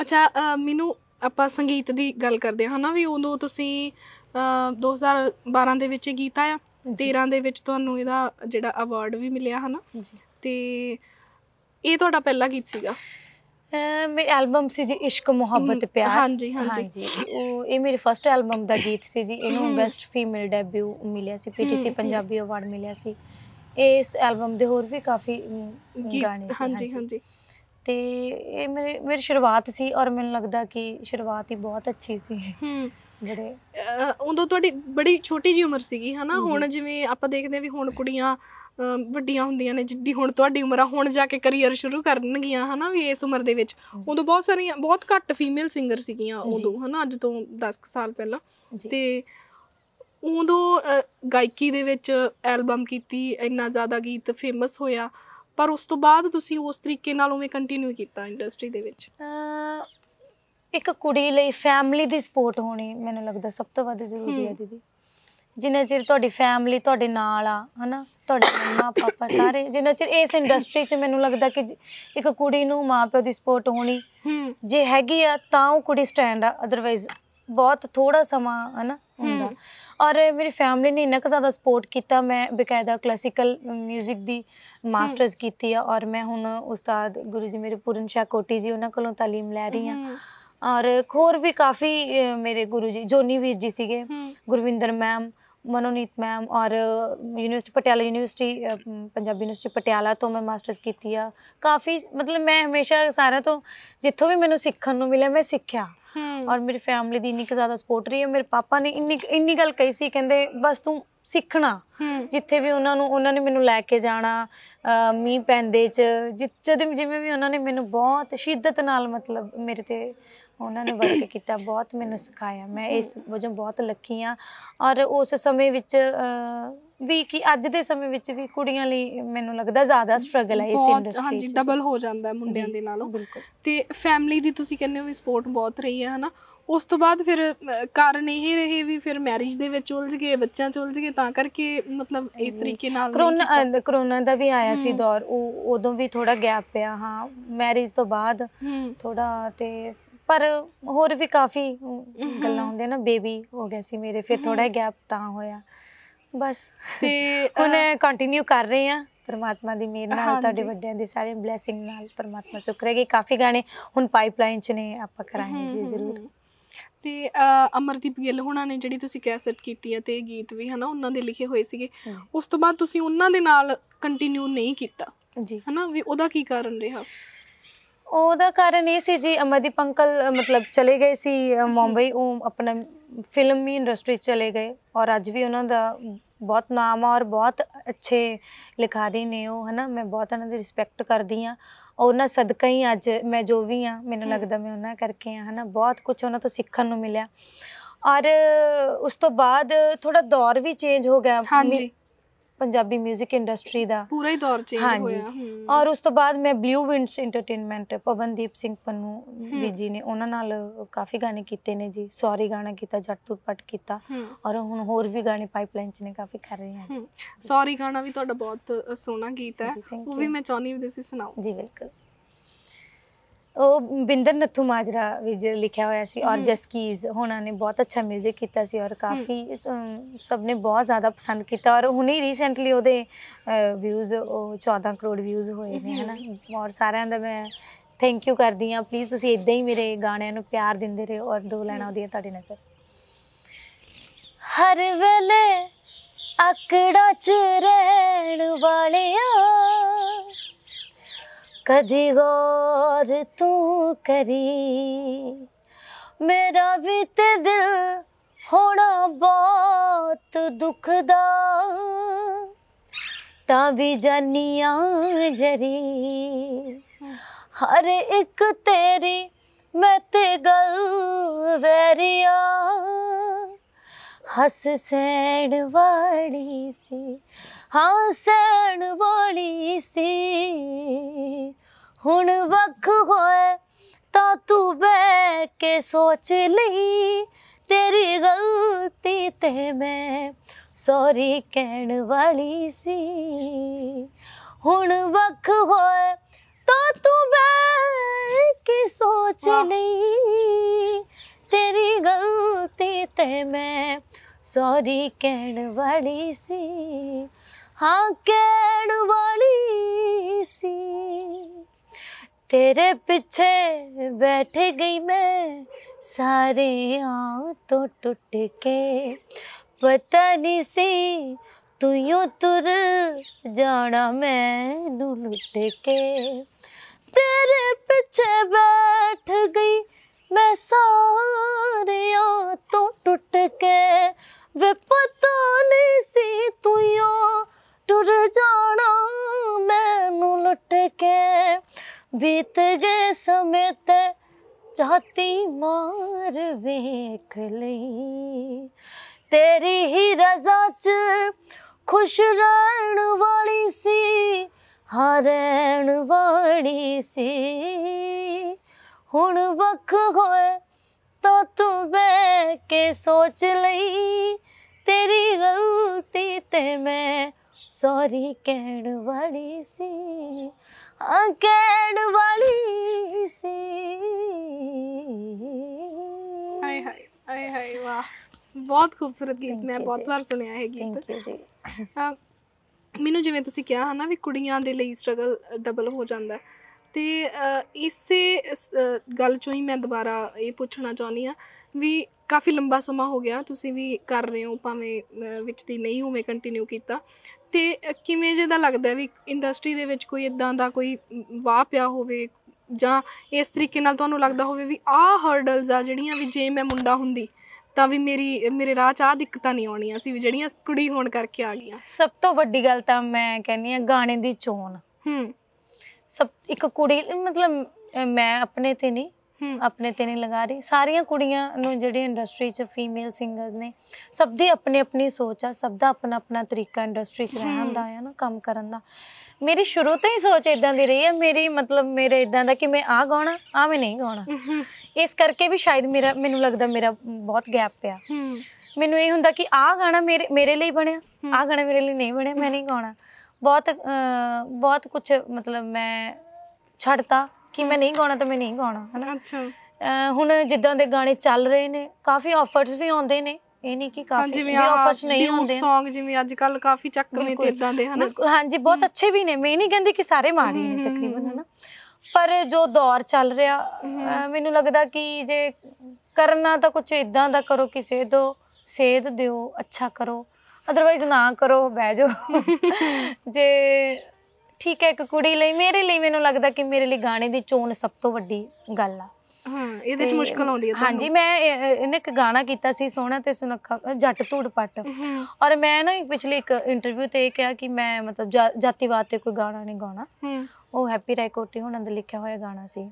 ਅੱਛਾ ਮੈਨੂੰ ਆਪਾਂ ਸੰਗੀਤ ਦੀ ਗੱਲ ਕਰਦੇ ਹਾਂ ਹਨਾ ਵੀ ਉਦੋਂ ਤੁਸੀਂ 2012 ਦੇ ਵਿੱਚ ਗੀਤ ਆਇਆ 13 ਦੇ ਵਿੱਚ ਤੁਹਾਨੂੰ ਇਹਦਾ ਜਿਹੜਾ ਅਵਾਰਡ ਵੀ ਮਿਲਿਆ ਹਨਾ ਤੇ ਇਹ ਤੁਹਾਡਾ ਪਹਿਲਾ ਗੀਤ ਸੀਗਾ ਮੇਰੀ ਐਲਬਮ ਸੀ ਜੀ ਇਸ਼ਕ ਮੁਹੱਬਤ ਪਿਆਰ ਹਾਂਜੀ ਹਾਂਜੀ ਉਹ ਇਹ ਮੇਰੇ ਫਰਸਟ ਐਲਬਮ ਦਾ ਗੀਤ ਸੀ ਜੀ ਇਹਨੂੰ ਬੈਸਟ ਫੀਮੇਲ ਡੈਬਿਊ ਮਿਲਿਆ ਸੀ ਪੀਟੀਸੀ ਪੰਜਾਬੀ ਅਵਾਰਡ ਮਿਲਿਆ ਸੀ ਇਸ ਐਲਬਮ ਦੇ ਹੋਰ ਵੀ ਕਾਫੀ ਗਾਣੇ ਸੀ ਹਾਂਜੀ ਹਾਂਜੀ ਤੇ ਇਹ ਮੇਰੇ ਮੇਰੀ ਸ਼ੁਰੂਆਤ ਸੀ ਔਰ ਮੈਨੂੰ ਲੱਗਦਾ ਕਿ ਸ਼ੁਰੂਆਤ ਹੀ ਬਹੁਤ ਅੱਛੀ ਸੀ ਹੂੰ ਜਿਹੜੇ ਉਦੋਂ ਤੁਹਾਡੀ ਬੜੀ ਛੋਟੀ ਜੀ ਉਮਰ ਸੀਗੀ ਹਨਾ ਹੁਣ ਜਿਵੇਂ ਆਪਾਂ ਦੇਖਦੇ ਆ ਵੀ ਹੁਣ ਕੁੜੀਆਂ ਵੱਡੀਆਂ ਹੁੰਦੀਆਂ ਨੇ ਜਿੱਦੀ ਹੁਣ ਤੁਹਾਡੀ ਉਮਰ ਆ ਹੁਣ ਜਾ ਕੇ ਕੈਰੀਅਰ ਸ਼ੁਰੂ ਕਰਨਗੀਆਂ ਹਨਾ ਵੀ ਇਸ ਉਮਰ ਦੇ ਵਿੱਚ ਉਦੋਂ ਬਹੁਤ ਸਾਰੀਆਂ ਬਹੁਤ ਘੱਟ ਫੀਮੇਲ ਸਿੰਗਰ ਸੀਗੀਆਂ ਉਦੋਂ ਹਨਾ ਅੱਜ ਤੋਂ 10 ਸਾਲ ਪਹਿਲਾਂ ਤੇ ਉਦੋਂ ਗਾਇਕੀ ਦੇ ਵਿੱਚ ਐਲਬਮ ਕੀਤੀ ਇੰਨਾ ਜ਼ਿਆਦਾ ਗੀਤ ਫੇਮਸ ਹੋਇਆ ਪਰ ਉਸ ਤੋਂ ਬਾਅਦ ਤੁਸੀਂ ਉਸ ਤਰੀਕੇ ਨਾਲ ਉਵੇਂ ਕੰਟੀਨਿਊ ਕੀਤਾ ਇੰਡਸਟਰੀ ਦੇ ਵਿੱਚ ਇੱਕ ਕੁੜੀ ਲਈ ਫੈਮਿਲੀ ਦੀ ਸਪੋਰਟ ਹੋਣੀ ਮੈਨੂੰ ਲੱਗਦਾ ਸਭ ਤੋਂ ਵੱਧ ਜ਼ਰੂਰੀ ਹੈ ਦੀਦੀ ਜਿੰਨਾ ਚਿਰ ਤੁਹਾਡੀ ਫੈਮਿਲੀ ਤੁਹਾਡੇ ਨਾਲ ਆ ਹਨਾ ਤੁਹਾਡੇ ਮੰਮਾ ਪਾਪਾ ਸਾਰੇ ਜਿੰਨਾ ਚਿਰ ਇਸ ਇੰਡਸਟਰੀ 'ਚ ਮੈਨੂੰ ਲੱਗਦਾ ਕਿ ਇੱਕ ਕੁੜੀ ਨੂੰ ਮਾਪਿਓ ਦੀ ਸਪੋਰਟ ਹੋਣੀ ਜੇ ਹੈਗੀ ਆ ਤਾਂ ਉਹ ਕੁੜੀ ਸਟੈਂਡ ਆ ਅਦਰਵਾਈਜ਼ ਬਹੁਤ ਥੋੜਾ ਸਮਾਂ ਹਨਾ ਹੁੰਦਾ ਔਰ ਮੇਰੀ ਫੈਮਿਲੀ ਨੇ ਇੰਨਾ ਕੁ ਜ਼ਿਆਦਾ ਸਪੋਰਟ ਕੀਤਾ ਮੈਂ ਬਕਾਇਦਾ ਕਲਾਸਿਕਲ 뮤직 ਦੀ ਮਾਸਟਰਸ ਕੀਤੀ ਆ ਔਰ ਮੈਂ ਹੁਣ ਉਸਤਾਦ ਗੁਰੂ ਜੀ ਮੇਰੇ ਪੂਰਨ ਸ਼ਾਹ ਕੋਟੀ ਜੀ ਉਹਨਾਂ ਕੋਲੋਂ تعلیم ਲੈ ਰਹੀ ਆ ਔਰ ਹੋਰ ਵੀ ਕਾਫੀ ਮੇਰੇ ਗੁਰੂ ਜੀ ਜੋਨੀ ਵੀਰ ਜੀ ਸੀਗੇ ਗੁਰਵਿੰਦਰ ਮੈਮ ਮਨੋਨੀਤ ਮੈਮ ਔਰ university Patiala university Punjabi university Patiala ਤੋਂ ਮੈਂ ਮਾਸਟਰਸ ਕੀਤੀ ਆ ਕਾਫੀ ਮਤਲਬ ਮੈਂ ਹਮੇਸ਼ਾ ਸਾਰਿਆਂ ਤੋਂ ਜਿੱਥੋਂ ਵੀ ਮੈਨੂੰ ਸਿੱਖਣ ਨੂੰ ਮਿਲਿਆ ਮੈਂ ਸਿੱਖਿਆ ਔਰ ਮੇਰੀ ਫੈਮਿਲੀ ਦੀ ਇੰਨੀ ਕੁ ਜ਼ਿਆਦਾ ਸਪੋਰਟ ਰਹੀ ਹੈ ਮੇਰੇ ਪਾਪਾ ਨੇ ਇੰਨੀ ਇੰਨੀ ਗੱਲ ਕਹੀ ਸੀ ਕਹਿੰਦੇ ਬਸ ਤੂੰ ਸਿੱਖਣਾ ਜਿੱਥੇ ਵੀ ਉਹਨਾਂ ਨੂੰ ਉਹਨਾਂ ਨੇ ਮੈਨੂੰ ਲੈ ਕੇ ਜਾਣਾ ਮੀਂਹ ਪੈਂਦੇ ਚ ਜਿੱਦ ਜਿਵੇਂ ਵੀ ਉਹਨਾਂ ਨੇ ਮੈਨੂੰ ਬਹੁਤ ਸ਼ਿੱਦਤ ਨਾਲ ਮਤਲਬ ਮੇਰੇ ਤੇ ਉਹਨਾਂ ਨੇ ਵਰਕ ਕੀਤਾ ਬਹੁਤ ਮੈਨੂੰ ਸਿਖਾਇਆ ਮੈਂ ਇਸ ਵਜੋਂ ਬਹੁਤ ਲੱਕੀ ਆ ਔਰ ਉਸ ਸਮੇਂ ਵਿੱਚ ਵੀ ਕਿ ਅੱਜ ਦੇ ਸਮੇਂ ਵਿੱਚ ਵੀ ਕੁੜੀਆਂ ਲਈ ਮੈਨੂੰ ਲੱਗਦਾ ਜ਼ਿਆਦਾ ਸਟਰਗਲ ਹੈ ਇਸ ਇੰਡਸਟਰੀ ਵਿੱਚ ਹਾਂਜੀ ਡਬਲ ਹੋ ਜਾਂਦਾ ਹੈ ਮੁੰਡਿਆਂ ਦੇ ਨਾਲੋਂ ਤੇ ਫੈਮਿਲੀ ਦੀ ਤੁਸੀਂ ਕਹਿੰਦੇ ਹੋ ਵੀ ਸਪੋਰਟ ਬਹੁਤ ਰਹੀ ਹੈ ਹਨਾ ਉਸ ਤੋਂ ਬਾਅਦ ਫਿਰ ਕਾਰਨ ਇਹ ਰਹੇ ਵੀ ਫਿਰ ਮੈਰਿਜ ਦੇ ਵਿੱਚ ਉਲਝ ਗਏ ਬੱਚਿਆਂ ਚ ਉਲਝ ਗਏ ਤਾਂ ਕਰਕੇ ਮਤਲਬ ਇਸ ਤਰੀਕੇ ਨਾਲ ਕਰੋਨਾ ਕਰੋਨਾ ਦਾ ਵੀ ਆਇਆ ਸੀ ਦੌਰ ਉਹ ਉਦੋਂ ਵੀ ਥੋੜਾ ਗੈਪ ਪਿਆ ਹਾਂ ਮੈਰਿਜ ਤੋਂ ਬਾਅਦ ਥੋੜਾ ਤੇ ਪਰ ਹੋਰ ਵੀ ਕਾਫੀ ਗੱਲਾਂ ਹੁੰਦੀਆਂ ਨਾ ਬੇਬੀ ਹੋ ਗਿਆ ਸੀ ਮੇਰੇ ਫਿਰ ਥੋੜਾ ਗੈਪ ਤਾਂ ਹੋਇਆ ਬਸ ਤੇ (laughs) ਹੁਣ ਕੰਟੀਨਿਊ ਕਰ ਰਹੇ ਆ ਪਰਮਾਤਮਾ ਦੀ ਮਿਹਰ ਨਾਲ ਤੁਹਾਡੇ ਵੱਡਿਆਂ ਦੇ ਸਾਰੇ ਬਲੇਸਿੰਗ ਨਾਲ ਪਰਮਾਤਮਾ ਸ਼ੁਕਰ ਕਾਫੀ ਗਾਣੇ ਹੁਣ ਪਾਈਪਲਾਈਨ ਚ ਨੇ ਆਪਾਂ ਕਰਾਂਗੇ ਜੀ ਜ਼ਰੂਰ ਤੇ ਅਮਰਦੀਪ ਗਿੱਲ ਹੁਣਾਂ ਨੇ ਜਿਹੜੀ ਤੁਸੀਂ ਕੈਸਟ ਕੀਤੀ ਹੈ ਤੇ ਗੀਤ ਵੀ ਹਨਾ ਉਹਨਾਂ ਦੇ ਲਿਖੇ ਹੋਏ ਸੀਗੇ ਉਸ ਤੋਂ ਬਾਅਦ ਤੁਸੀਂ ਉਹਨਾਂ ਦੇ ਨਾਲ ਕੰਟੀਨਿਊ ਨਹੀਂ ਕੀਤਾ ਜੀ ਹਨਾ ਵੀ ਉਹਦਾ ਕੀ ਕਾਰਨ ਰਿਹਾ ਉਹਦਾ ਕਾਰਨ ਇਹ ਸੀ ਜੀ ਅਮਰਦੀਪ ਅੰਕਲ ਮਤਲਬ ਚਲੇ ਗਏ ਸੀ ਮੁੰਬਈ ਉਹ ਆਪਣਾ ਫਿਲਮੀ ਇੰਡਸਟਰੀ ਚਲੇ ਗਏ ਔਰ ਅੱਜ ਵੀ ਉਹਨਾਂ ਦਾ ਬਹੁਤ ਨਾਮ ਆ ਔਰ ਬਹੁਤ ਅੱਛੇ ਲਿਖਾਰੀ ਨੇ ਉਹ ਹਨਾ ਮੈਂ ਬਹੁਤ ਉਹਨਾਂ ਦੀ ਰਿਸਪੈਕਟ ਕਰਦੀ ਆ ਔਰ ਉਹਨਾਂ ਸਦਕਾ ਹੀ ਅੱਜ ਮੈਂ ਜੋ ਵੀ ਆ ਮੈਨੂੰ ਲੱਗਦਾ ਮੈਂ ਉਹਨਾਂ ਕਰਕੇ ਆ ਹਨਾ ਬਹੁਤ ਕੁਝ ਉਹਨਾਂ ਤੋਂ ਸਿੱਖਣ ਨੂੰ ਮਿਲਿਆ ਔਰ ਉਸ ਤੋਂ ਬਾਅਦ ਥੋੜਾ ਦੌਰ ਵੀ ਚੇਂਜ ਹੋ ਗਿਆ ਹਾਂਜੀ ਪੰਜਾਬੀ 뮤직 ਇੰਡਸਟਰੀ ਦਾ ਪੂਰਾ ਹੀ ਦੌਰ ਚੇਂਜ ਹੋਇਆ ਔਰ ਉਸ ਤੋਂ ਬਾਅਦ ਮੈਂ blue winds entertainment Pavandeep Singh Pannu ਵੀ ਜੀ ਨੇ ਉਹਨਾਂ ਨਾਲ ਕਾਫੀ ਗਾਣੇ ਕੀਤੇ ਨੇ ਜੀ ਸੌਰੀ ਗਾਣਾ ਕੀਤਾ ਜੱਟ ਤੂੰ ਪਟ ਕੀਤਾ ਔਰ ਹੁਣ ਹੋਰ ਵੀ ਗਾਣੇ ਪਾਈਪਲਾਈਨ ਚ ਨੇ ਕਾਫੀ ਕਰ ਰਹੇ ਹਾਂ ਜੀ ਸੌਰੀ ਗਾਣਾ ਵੀ ਤੁਹਾਡਾ ਬਹੁਤ ਸੋਹਣਾ ਗੀਤ ਹੈ ਉਹ ਵੀ ਮੈਂ ਚਾਹਨੀ ਵੀ ਤੁਸੀਂ ਸੁਣਾਓ ਜੀ ਬਿਲਕੁਲ ਉਹ ਬਿੰਦਰ ਨੱਥੂ ਮਾਜਰਾ ਵਿੱਚ ਲਿਖਿਆ ਹੋਇਆ ਸੀ ਔਰ ਜਸਕੀਜ਼ ਹੋਣਾ ਨੇ ਬਹੁਤ ਅੱਛਾ 뮤직 ਕੀਤਾ ਸੀ ਔਰ ਕਾਫੀ ਸਭ ਨੇ ਬਹੁਤ ਜ਼ਿਆਦਾ ਪਸੰਦ ਕੀਤਾ ਔਰ ਹੁਣੇ ਰੀਸੈਂਟਲੀ ਉਹਦੇ ਵਿਊਜ਼ 14 ਕਰੋੜ ਵਿਊਜ਼ ਹੋਏ ਨੇ ਹਨਾ ਔਰ ਸਾਰਿਆਂ ਦਾ ਮੈਂ ਥੈਂਕ ਯੂ ਕਰਦੀ ਆ ਪਲੀਜ਼ ਤੁਸੀਂ ਇਦਾਂ ਹੀ ਮੇਰੇ ਗਾਣਿਆਂ ਨੂੰ ਪਿਆਰ ਦਿੰਦੇ ਰਹੋ ਔਰ ਦੋ ਲੈਣਾ ਉਹਦੀ ਤੁਹਾਡੇ ਨਜ਼ਰ ਹਰ ਵੇਲੇ ਅਕੜਾ ਚ ਰਹਿਣ ਕਦੀ ਗੌਰ ਤੂੰ ਕਰੀ ਮੇਰਾ ਵੀ ਤੇ ਦਿਲ ਹੋਣਾ ਬਹੁਤ ਦੁਖਦਾ ਤਾਂ ਵੀ ਜਾਨੀਆਂ ਜਰੀ ਹਰ ਇੱਕ ਤੇਰੀ ਮੈਂ ਤੇ ਗਲ ਵੈਰੀਆ ਹੱਸ ਸੈਣ ਵਾਲੀ ਸੀ ਹਾਂ ਸੈਣ ਵਾਲੀ ਸੀ ਹੁਣ ਵਕ ਹੋਏ ਤਾਂ ਤੂੰ ਬਹਿ ਕੇ ਸੋਚ ਲਈ ਤੇਰੀ ਗਲਤੀ ਤੇ ਮੈਂ ਸੌਰੀ ਕਹਿਣ ਵਾਲੀ ਸੀ ਹੁਣ ਵਕ ਹੋਏ ਤਾਂ ਤੂੰ ਬਹਿ ਕੇ ਸੋਚ ਲਈ ਤੇਰੀ ਗਲਤੀ ਤੇ ਮੈਂ सॉरी कह वाली सी हाँ ਕਹਿਣ वाली सी तेरे पीछे बैठ गई मैं सारे आँव तो टूट के पता नहीं सी तू यूं तुर जाना मैनू लुट के तेरे पीछे बैठ गई ਮੈਂ ਸਾਰਿਆਂ ਤੋਂ ਟੁੱਟ ਕੇ ਵੇ ਪਤਾ ਨਹੀਂ ਸੀ ਤੂੰ ਟੁਰ ਜਾਣਾ ਮੈਨੂੰ ਲੁੱਟ ਕੇ ਬੀਤ ਗਏ ਸਮੇਂ ਤੇ ਚਾਤੀ ਮਾਰ ਵੇਖ ਲਈ ਤੇਰੀ ਹੀ ਰਜ਼ਾ ਚ ਖੁਸ਼ ਰਹਿਣ ਵਾਲੀ ਸੀ ਹਰਣ ਵਾਲੀ ਸੀ ਹੁਣ ਵੱਖ ਹੋਏ ਤਾਂ ਤੂੰ ਬੈ ਕੇ ਸੋਚ ਲਈ ਤੇਰੀ ਗਲਤੀ ਤੇ ਮੈਂ ਸੌਰੀ ਕਹਿਣ ਵਾਲੀ ਸੀ ਹਾਂ ਕਹਿਣ ਵਾਲੀ ਸੀ ਹਾਏ ਹਾਏ ਹਾਏ ਹਾਏ ਵਾਹ ਬਹੁਤ ਖੂਬਸੂਰਤ ਗੀਤ ਮੈਂ ਬਹੁਤ ਵਾਰ ਸੁਣਿਆ ਹੈ ਗੀਤ ਮੈਨੂੰ ਜਿਵੇਂ ਤੁਸੀਂ ਕਿਹਾ ਹਨਾ ਵੀ ਕੁੜੀਆਂ ਦੇ ਲਈ ਸਟਰਗਲ ਡਬਲ ਹੋ ਜਾਂਦਾ ਹੈ ਤੇ ਇਸੇ ਗੱਲ ਚੋਂ ਹੀ ਮੈਂ ਦੁਬਾਰਾ ਇਹ ਪੁੱਛਣਾ ਚਾਹੁੰਦੀ ਆ ਵੀ ਕਾਫੀ ਲੰਬਾ ਸਮਾਂ ਹੋ ਗਿਆ ਤੁਸੀਂ ਵੀ ਕਰ ਰਹੇ ਹੋ ਭਾਵੇਂ ਵਿੱਚ ਦੀ ਨਹੀਂ ਹੋਵੇਂ ਕੰਟੀਨਿਊ ਕੀਤਾ ਤੇ ਕਿਵੇਂ ਜਿਹਦਾ ਲੱਗਦਾ ਵੀ ਇੰਡਸਟਰੀ ਦੇ ਵਿੱਚ ਕੋਈ ਇਦਾਂ ਦਾ ਕੋਈ ਵਾਹ ਪਿਆ ਹੋਵੇ ਜਾਂ ਇਸ ਤਰੀਕੇ ਨਾਲ ਤੁਹਾਨੂੰ ਲੱਗਦਾ ਹੋਵੇ ਵੀ ਆਹ ਹਰਡਲਸ ਆ ਜਿਹੜੀਆਂ ਵੀ ਜੇ ਮੈਂ ਮੁੰਡਾ ਹੁੰਦੀ ਤਾਂ ਵੀ ਮੇਰੀ ਮੇਰੇ ਰਾਹ 'ਚ ਆ ਦਿੱਕਤਾਂ ਨਹੀਂ ਆਉਣੀਆਂ ਸੀ ਵੀ ਜਿਹੜੀਆਂ ਕੁੜੀ ਹੋਣ ਕਰਕੇ ਆ ਗਈਆਂ ਸਭ ਤੋਂ ਵੱਡੀ ਗੱਲ ਤਾਂ ਮੈਂ ਕਹਿੰਨੀ ਆ ਗਾਣੇ ਦੀ ਚੋਣ ਹੂੰ ਸਭ ਇੱਕ ਕੁੜੀ ਮਤਲਬ ਮੈਂ ਆਪਣੇ ਤੇ ਨਹੀਂ ਆਪਣੇ ਤੇ ਨਹੀਂ ਲਗਾ ਰਹੀ ਸਾਰੀਆਂ ਕੁੜੀਆਂ ਨੂੰ ਜਿਹੜੇ ਇੰਡਸਟਰੀ 'ਚ ਫੀਮੇਲ ਸਿੰਗਰਸ ਨੇ ਸਭ ਦੀ ਆਪਣੀ ਆਪਣੀ ਸੋਚ ਆ ਸਭ ਦਾ ਆਪਣਾ ਆਪਣਾ ਤਰੀਕਾ ਇੰਡਸਟਰੀ 'ਚ ਰਹਿਣ ਦਾ ਆ ਨਾ ਕੰਮ ਕਰਨ ਦਾ ਮੇਰੀ ਸ਼ੁਰੂ ਤੋਂ ਹੀ ਸੋਚ ਇਦਾਂ ਦੀ ਰਹੀ ਹੈ ਮੇਰੀ ਮਤਲਬ ਮੇਰੇ ਇਦਾਂ ਦਾ ਕਿ ਮੈਂ ਆ ਗਾਉਣਾ ਆ ਮੈਂ ਨਹੀਂ ਗਾਉਣਾ ਇਸ ਕਰਕੇ ਵੀ ਸ਼ਾਇਦ ਮੇਰਾ ਮੈਨੂੰ ਲੱਗਦਾ ਮੇਰਾ ਬਹੁਤ ਗੈਪ ਪਿਆ ਮੈਨੂੰ ਇਹ ਹੁੰਦਾ ਕਿ ਆ ਗਾਣਾ ਮੇਰੇ ਮੇਰੇ ਲਈ ਬਣਿਆ ਆ ਗਾਣਾ ਮੇਰੇ ਲਈ ਨਹੀਂ ਬਣਿਆ ਮੈਂ ਨਹੀਂ ਗਾਉਣਾ ਬਹੁਤ ਬਹੁਤ ਕੁਝ ਮਤਲਬ ਮੈਂ ਛੱਡਤਾ ਕਿ ਮੈਂ ਨਹੀਂ ਗਾਉਣਾ ਤਾਂ ਮੈਂ ਨਹੀਂ ਗਾਉਣਾ ਹਨਾ ਅੱਛਾ ਹੁਣ ਜਿੱਦਾਂ ਦੇ ਗਾਣੇ ਚੱਲ ਰਹੇ ਨੇ ਕਾਫੀ ਆਫਰਸ ਵੀ ਆਉਂਦੇ ਨੇ ਇਹ ਨਹੀਂ ਕਿ ਕਾਫੀ ਵੀ ਆਫਰਸ ਨਹੀਂ ਹੁੰਦੇ ਸੌਂਗ ਜਿਵੇਂ ਅੱਜ ਕੱਲ ਕਾਫੀ ਚੱਕਵੇਂ ਤੇ ਇਦਾਂ ਦੇ ਹਨਾ ਹਾਂਜੀ ਬਹੁਤ ਅੱਛੇ ਵੀ ਨੇ ਮੈਂ ਨਹੀਂ ਕਹਿੰਦੀ ਕਿ ਸਾਰੇ ਮਾੜੇ ਨੇ ਤਕਰੀਬਨ ਹਨਾ ਪਰ ਜੋ ਦੌਰ ਚੱਲ ਰਿਹਾ ਮੈਨੂੰ ਲੱਗਦਾ ਕਿ ਜੇ ਕਰਨਾ ਤਾਂ ਕੁਝ ਇਦਾਂ ਦਾ ਕਰੋ ਕਿ ਸੇਧੋ ਸੇਧ ਦਿਓ ਅੱਛਾ ਕਰੋ ਅਦਰਵਾਈਜ਼ ਨਾ ਕਰੋ ਬਹਿ ਜਾਓ ਜੇ ਠੀਕ ਹੈ ਇੱਕ ਕੁੜੀ ਲਈ ਮੇਰੇ ਲਈ ਮੈਨੂੰ ਲੱਗਦਾ ਕਿ ਮੇਰੇ ਲਈ ਗਾਣੇ ਦੀ ਚੋਣ ਸਭ ਤੋਂ ਵੱਡੀ ਗੱਲ ਆ ਹਾਂ ਇਹਦੇ ਵਿੱਚ ਮੁਸ਼ਕਲ ਆਉਂਦੀ ਹੈ ਹਾਂਜੀ ਮੈਂ ਇਹਨੇ ਇੱਕ ਗਾਣਾ ਕੀਤਾ ਸੀ ਸੋਹਣਾ ਤੇ ਸੁਨੱਖਾ ਜੱਟ ਧੂੜ ਪੱਟ ਔਰ ਮੈਂ ਨਾ ਪਿਛਲੇ ਇੱਕ ਇੰਟਰਵਿਊ ਤੇ ਇਹ ਕਿਹਾ ਕਿ ਮੈਂ ਮਤਲਬ ਜਾਤੀਵਾਦ ਤੇ ਕੋਈ ਗਾਣਾ ਨਹੀਂ ਗਾਉਣਾ ਉਹ ਹੈਪੀ ਰਾਈ ਕੋਟੀ ਹੁਣਾਂ ਦੇ ਲਿਖਿਆ ਹੋਇਆ ਗਾਣਾ ਸੀ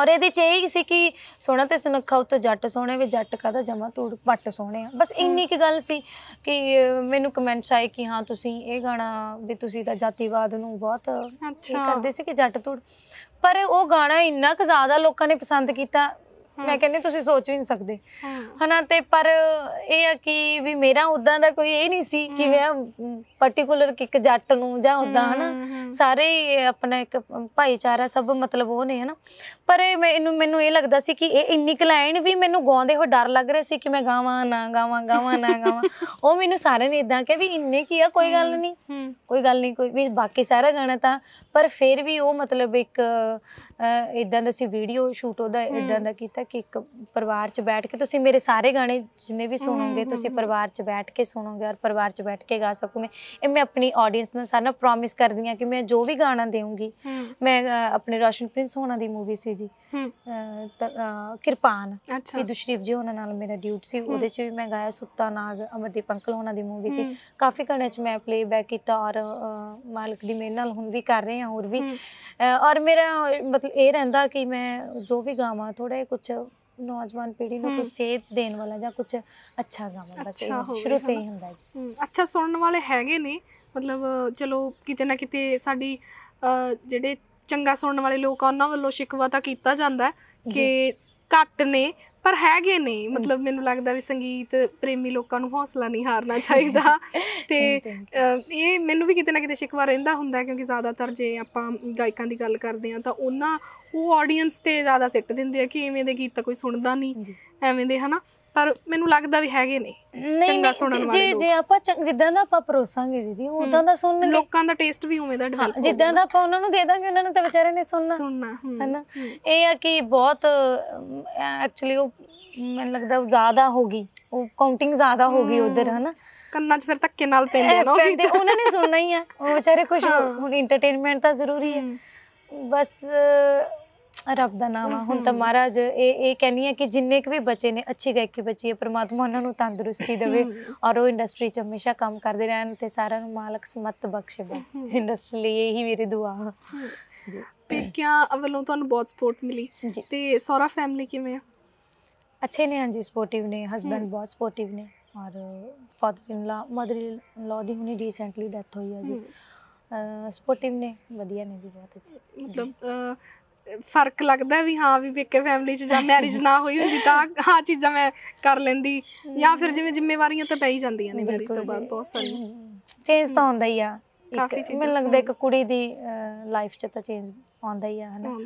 ਔਰ ਇਹਦੇ ਚ ਇਹ ਸੀ ਕਿ ਸੋਣਾ ਤੇ ਸੁਨੱਖਾ ਉਤੋਂ ਜੱਟ ਸੋਹਣੇ ਵੀ ਜੱਟ ਕਾਦਾ ਜਮਾ ਤੂੜ ਪੱਟ ਸੋਹਣੇ ਆ ਬਸ ਇੰਨੀ ਕੀ ਗੱਲ ਸੀ ਕਿ ਮੈਨੂੰ ਕਮੈਂਟਸ ਆਏ ਕਿ ਹਾਂ ਤੁਸੀਂ ਇਹ ਗਾਣਾ ਵੀ ਤੁਸੀਂ ਤਾਂ ਜਾਤੀਵਾਦ ਨੂੰ ਬਹੁਤ ਅੱਛਾ ਕਰਦੇ ਸੀ ਕਿ ਜੱਟ ਤੂੜ ਪਰ ਉਹ ਗਾਣਾ ਇੰਨਾ ਕੁ ਜ਼ਿਆਦਾ ਲੋਕਾਂ ਨੇ ਪਸੰਦ ਕੀਤਾ ਮੈਂ ਕਹਿੰਦੀ ਤੁਸੀਂ ਸੋਚ ਵੀ ਨਹੀਂ ਸਕਦੇ ਹਨਾ ਤੇ ਪਰ ਇਹ ਆ ਕਿ ਵੀ ਮੇਰਾ ਉਦਾਂ ਦਾ ਕੋਈ ਇਹ ਨਹੀਂ ਸੀ ਕਿ ਮੈਂ ਪਾਰਟਿਕੂਲਰ ਇੱਕ ਜੱਟ ਨੂੰ ਜਾਂ ਉਦਾਂ ਹਨਾ ਸਾਰੇ ਆਪਣਾ ਇੱਕ ਭਾਈਚਾਰਾ ਸਭ ਮਤਲਬ ਉਹ ਨੇ ਹਨਾ ਪਰ ਮੈਨੂੰ ਮੈਨੂੰ ਇਹ ਲੱਗਦਾ ਸੀ ਕਿ ਇਹ ਇੰਨੀ ਕਲਾਇਨ ਵੀ ਮੈਨੂੰ ਗਾਉਂਦੇ ਹੋ ਡਰ ਲੱਗ ਰਿਹਾ ਸੀ ਕਿ ਮੈਂ ਗਾਵਾਂ ਨਾ ਗਾਵਾਂ ਗਾਵਾਂ ਨਾ ਗਾਵਾਂ ਉਹ ਮੈਨੂੰ ਸਾਰੇ ਨੇ ਇਦਾਂ ਕਿਹਾ ਵੀ ਇੰਨੇ ਕੀ ਆ ਕੋਈ ਗੱਲ ਨਹੀਂ ਕੋਈ ਗੱਲ ਨਹੀਂ ਕੋਈ ਵੀ ਬਾਕੀ ਸਾਰਾ ਗਾਣਾ ਤਾਂ ਪਰ ਫਿਰ ਵੀ ਉਹ ਮਤਲਬ ਇੱਕ ਇਦਾਂ ਦਾ ਸੀ ਵੀਡੀਓ ਸ਼ੂਟ ਉਹਦਾ ਇਦਾਂ ਦਾ ਕੀਤਾ ਕਿ ਇੱਕ ਪਰਿਵਾਰ 'ਚ ਬੈਠ ਕੇ ਤੁਸੀਂ ਮੇਰੇ ਸਾਰੇ ਗਾਣੇ ਜਿੰਨੇ ਵੀ ਸੁਣੋਗੇ ਤੁਸੀਂ ਪਰਿਵਾਰ 'ਚ ਬੈਠ ਕੇ ਸੁਣੋਗੇ ਔਰ ਪਰਿਵਾਰ 'ਚ ਬੈਠ ਕੇ ਗਾ ਸਕੋਗੇ ਇਹ ਮੈਂ ਆਪਣੀ ਆਡੀਅנס ਨਾਲ ਸਾਰਾ ਪ੍ਰੋਮਿਸ ਕਰਦੀ ਆ ਕਿ ਮੈਂ ਜੋ ਵੀ ਗਾਣਾ ਦੇਵਾਂਗੀ ਮੈਂ ਆਪਣੇ ਰੋਸ਼ਨ ਪ੍ਰਿੰਸ ਹੋਣਾ ਦੀ ਮੂਵੀ ਸੀ ਜੀ ਕਿਰਪਾਨ ਵੀ ਦੁਸ਼ਰੀਫ ਜੀ ਉਹਨਾਂ ਨਾਲ ਮੇਰਾ ਡਿਊਟ ਸੀ ਉਹਦੇ 'ਚ ਵੀ ਮੈਂ ਗਾਇਆ ਸੁੱਤਾ ਨਾਗ ਅਮਰਦੀਪ ਅੰਕਲ ਹੋਣਾ ਦੀ ਮੂਵੀ ਸੀ ਕਾਫੀ ਗਾਣੇ 'ਚ ਮੈਂ ਪਲੇਬੈਕ ਕੀਤਾ ਔਰ ਮਾਲਕ ਦੀ ਮੇਰੇ ਨਾਲ ਹੁਣ ਵੀ ਕਰ ਰਹੇ ਹਾਂ ਹੋਰ ਵੀ ਔਰ ਮੇਰਾ ਮਤਲਬ ਇਹ ਰਹਿੰਦਾ ਕਿ ਮੈਂ ਜੋ ਵੀ ਗਾਵਾਂ ਥੋੜਾ ਜਿਹਾ ਕੁਝ ਨੌਜਵਾਨ ਪੀੜ੍ਹੀ ਨੂੰ ਕੁਝ ਸੇਧ ਦੇਣ ਵਾਲਾ ਜਾਂ ਕੁਝ ਅੱਛਾ ਗਾਵਾਂ ਬਸ ਸ਼ੁਰੂ ਤੋਂ ਹੀ ਹੁੰਦਾ ਜੀ ਅੱਛਾ ਸੁਣਨ ਵਾਲੇ ਹੈਗੇ ਨੇ ਮਤਲਬ ਚਲੋ ਕਿਤੇ ਨਾ ਕਿਤੇ ਸਾਡੀ ਜਿਹੜੇ ਚੰਗਾ ਸੁਣਨ ਵਾਲੇ ਲੋਕ ਆ ਉਹਨਾਂ ਵੱਲੋਂ ਸ਼ਿਕਵਾ ਤਾਂ ਕੀਤਾ ਜਾਂਦਾ ਕਿ ਘੱਟ ਨੇ ਪਰ ਹੈਗੇ ਨੇ ਮਤਲਬ ਮੈਨੂੰ ਲੱਗਦਾ ਵੀ ਸੰਗੀਤ ਪ੍ਰੇਮੀ ਲੋਕਾਂ ਨੂੰ ਹੌਸਲਾ ਨਹੀਂ ਹਾਰਨਾ ਚਾਹੀਦਾ (laughs) ਤੇ ਇਹ ਮੈਨੂੰ ਵੀ ਕਿਤੇ ਨਾ ਕਿਤੇ ਸ਼ਿਕਵਾ ਰਹਿੰਦਾ ਹੁੰਦਾ ਕਿਉਂਕਿ ਜ਼ਿਆਦਾਤਰ ਜੇ ਆਪਾਂ ਗਾਇਕਾਂ ਦੀ ਗੱਲ ਕਰਦੇ ਆ ਤਾਂ ਉਹਨਾਂ ਉਹ ਆਡੀਅנס ਤੇ ਜ਼ਿਆਦਾ ਸਿੱਟ ਦਿੰਦੇ ਆ ਕਿ ਐਵੇਂ ਦੇ ਗੀਤ ਤਾਂ ਕੋਈ ਸੁਣਦਾ ਨਹੀਂ ਐਵੇਂ ਦੇ ਹਨਾ ਪਰ ਮੈਨੂੰ ਲੱਗਦਾ ਵੀ ਹੈਗੇ ਨੇ ਚੰਗਾ ਸੁਣਨ ਵਾਲੇ ਜੇ ਜੇ ਆਪਾਂ ਜਿੱਦਾਂ ਦਾ ਆਪਾਂ ਪਰੋਸਾਂਗੇ ਦੀਦੀ ਉਦਾਂ ਦਾ ਸੁਣਨਗੇ ਲੋਕਾਂ ਦਾ ਟੇਸਟ ਵੀ ਉਵੇਂ ਦਾ ਡਿਵੈਲਪ ਜਿੱਦਾਂ ਦਾ ਆਪਾਂ ਉਹਨਾਂ ਨੂੰ ਦੇ ਦਾਂਗੇ ਉਹਨਾਂ ਨੂੰ ਤਾਂ ਵਿਚਾਰੇ ਨੇ ਸੁਣਨਾ ਸੁਣਨਾ ਹੈਨਾ ਇਹ ਆ ਕਿ ਬਹੁਤ ਐਕਚੁਅਲੀ ਉਹ ਮੈਨੂੰ ਲੱਗਦਾ ਉਹ ਜ਼ਿਆਦਾ ਹੋ ਗਈ ਉਹ ਕਾਊਂਟਿੰਗ ਜ਼ਿਆਦਾ ਹੋ ਗਈ ਉਧਰ ਹਨਾ ਕੰਨਾਂ 'ਚ ਫਿਰ ਧੱਕੇ ਨਾਲ ਪੈਂਦੇ ਨਾ ਪੈਂਦੇ ਉਹਨਾਂ ਨੇ ਸੁਣਨਾ ਹੀ ਆ ਉਹ ਵਿਚਾਰੇ ਕੁਝ ਹੁਣ ਐਂਟਰਟੇਨਮੈਂਟ ਤਾਂ ਜ਼ਰੂਰੀ ਹੈ ਬਸ ਰੱਬ ਦਾ ਨਾਮ ਆ ਹੁਣ ਤਾਂ ਮਹਾਰਾਜ ਇਹ ਇਹ ਕਹਿੰਨੀ ਆ ਕਿ ਜਿੰਨੇ ਕੁ ਵੀ ਬੱਚੇ ਨੇ ਅੱਛੀ ਗਾਇਕੀ ਬੱਚੀ ਹੈ ਪ੍ਰਮਾਤਮਾ ਉਹਨਾਂ ਨੂੰ ਤੰਦਰੁਸਤੀ ਦੇਵੇ ਔਰ ਉਹ ਇੰਡਸਟਰੀ 'ਚ ਹਮੇਸ਼ਾ ਕੰਮ ਕਰਦੇ ਰਹਿਣ ਤੇ ਸਾਰਿਆਂ ਨੂੰ ਮਾਲਕ ਸਮਤ ਬਖਸ਼ੇ ਬਸ ਇੰਡਸਟਰੀ ਲਈ ਇਹੀ ਮੇਰੀ ਦੁਆ ਜੀ ਪੇਕਿਆਂ ਵੱਲੋਂ ਤੁਹਾਨੂੰ ਬਹੁਤ ਸਪੋਰਟ ਮਿਲੀ ਤੇ ਸੋਰਾ ਫੈਮਿਲੀ ਕਿਵੇਂ ਆ ਅੱਛੇ ਨੇ ਹਾਂਜੀ ਸਪੋਰਟਿਵ ਨੇ ਹਸਬੰਡ ਬਹੁਤ ਸਪੋਰਟਿਵ ਨੇ ਔਰ father in law mother in ਲਾ ਦੀ ਹੁਣੀ ਰੀਸੈਂਟਲੀ ਡੈਥ ਹੋਈ ਹੈ ਜੀ ਸਪੋਰਟਿਵ ਨੇ ਵਧੀਆ ਨੇ ਜੀ ਬਹੁਤ ਅੱਛੇ ਮਤਲਬ ਫਰਕ ਲੱਗਦਾ ਵੀ ਹਾਂ ਵੀ ਪੇਕੇ ਫੈਮਿਲੀ 'ਚ ਜਾਂ ਮੈਰਿਜ ਨਾ ਹੋਈ ਹੁੰਦੀ ਤਾਂ ਆ ਚੀਜ਼ਾਂ ਮੈਂ ਕਰ ਲੈਂਦੀ ਜਾਂ ਫਿਰ ਜਿਵੇਂ ਜ਼ਿੰਮੇਵਾਰੀਆਂ ਤਾਂ ਪੈ ਹੀ ਜਾਂਦੀਆਂ ਨੇ ਮੈਰਿਜ ਤੋਂ ਬਾਅਦ ਬਹੁਤ ਸਾਰੀਆਂ ਚੇਂਜ ਤਾਂ ਹੁੰਦਾ ਹੀ ਆ ਮੈਨੂੰ ਲੱਗਦਾ ਇੱਕ ਕੁੜੀ ਦੀ ਲਾਈਫ 'ਚ ਤਾਂ ਚੇਂਜ ਆਉਂਦਾ ਹੀ ਆ ਹਨਾ